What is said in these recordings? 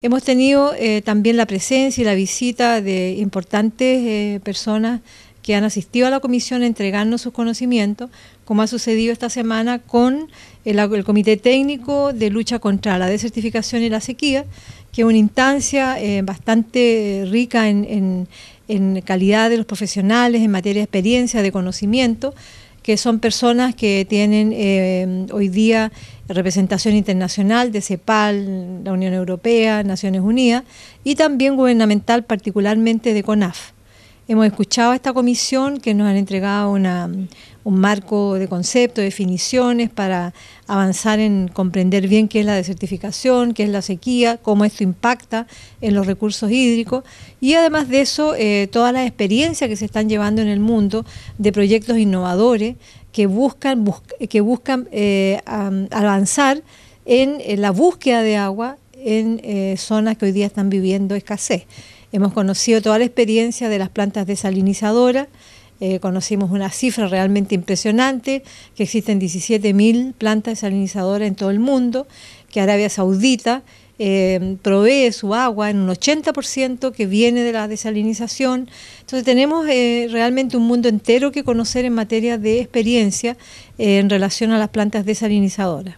Hemos tenido eh, también la presencia y la visita de importantes eh, personas que han asistido a la comisión a entregarnos sus conocimientos, como ha sucedido esta semana con el, Comité Técnico de Lucha contra la Desertificación y la Sequía, que es una instancia eh, bastante rica en, en calidad de los profesionales, en materia de experiencia, de conocimiento que son personas que tienen eh, hoy día representación internacional de CEPAL, la Unión Europea, Naciones Unidas, y también gubernamental, particularmente de CONAF. Hemos escuchado a esta comisión que nos han entregado un marco de conceptos, definiciones para avanzar en comprender bien qué es la desertificación, qué es la sequía, cómo esto impacta en los recursos hídricos y además de eso eh, todas las experiencias que se están llevando en el mundo de proyectos innovadores que buscan, eh, avanzar en, la búsqueda de agua en eh, zonas que hoy día están viviendo escasez. Hemos conocido toda la experiencia de las plantas desalinizadoras, eh, conocimos una cifra realmente impresionante, que existen 17.000 plantas desalinizadoras en todo el mundo, que Arabia Saudita eh, provee su agua en un 80% que viene de la desalinización. Entonces tenemos eh, realmente un mundo entero que conocer en materia de experiencia en relación a las plantas desalinizadoras.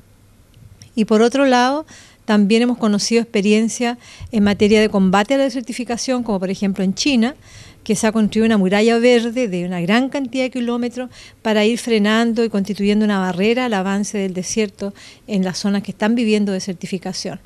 Y por otro lado, también hemos conocido experiencia en materia de combate a la desertificación, como por ejemplo en China, que se ha construido una muralla verde de una gran cantidad de kilómetros para ir frenando y constituyendo una barrera al avance del desierto en las zonas que están viviendo desertificación.